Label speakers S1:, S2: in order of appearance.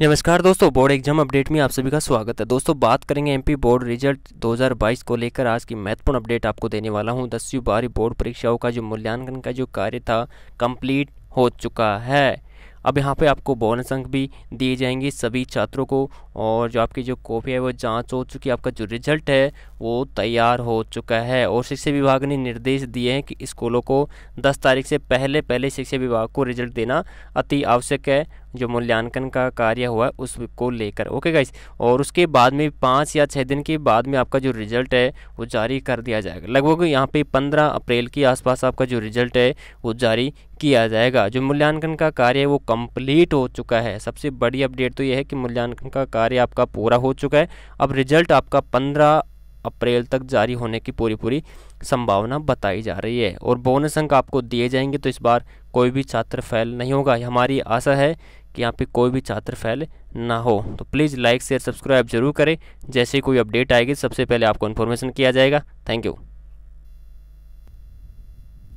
S1: नमस्कार दोस्तों board exam update में आप सभी का स्वागत है दोस्तों बात करेंगे एमपी बोर्ड रिजल्ट 2022 को लेकर आज की महत्वपूर्ण अपडेट आपको देने वाला हूं दसवीं बारहवीं बोर्ड परीक्षाओं का जो मूल्यांकन का जो कार्य था कंप्लीट हो चुका है अब यहाँ पे आपको बोनस अंक भी दिए जाएंगे सभी छात्रों को और जो आपकी जो कॉपी है वो जाँच हो चुकी आपका जो रिजल्ट है वो तैयार हो चुका है और शिक्षा विभाग ने निर्देश दिए हैं कि स्कूलों को दस तारीख से पहले पहले शिक्षा विभाग को रिजल्ट देना अति आवश्यक है जो मूल्यांकन का कार्य हुआ उसको लेकर ओके गाइस और उसके बाद में पाँच या छः दिन के बाद में आपका जो रिजल्ट है वो जारी कर दिया जाएगा लगभग यहाँ पे पंद्रह अप्रैल के आसपास आपका जो रिजल्ट है वो जारी किया जाएगा जो मूल्यांकन का कार्य है वो कंप्लीट हो चुका है सबसे बड़ी अपडेट तो यह है कि मूल्यांकन का कार्य आपका पूरा हो चुका है अब रिजल्ट आपका पंद्रह अप्रैल तक जारी होने की पूरी पूरी संभावना बताई जा रही है और बोनस अंक आपको दिए जाएंगे तो इस बार कोई भी छात्र फेल नहीं होगा हमारी आशा है कि यहाँ पे कोई भी छात्र फैल ना हो तो प्लीज़ लाइक शेयर सब्सक्राइब जरूर करें जैसे कोई अपडेट आएगी सबसे पहले आपको इन्फॉर्मेशन किया जाएगा थैंक यू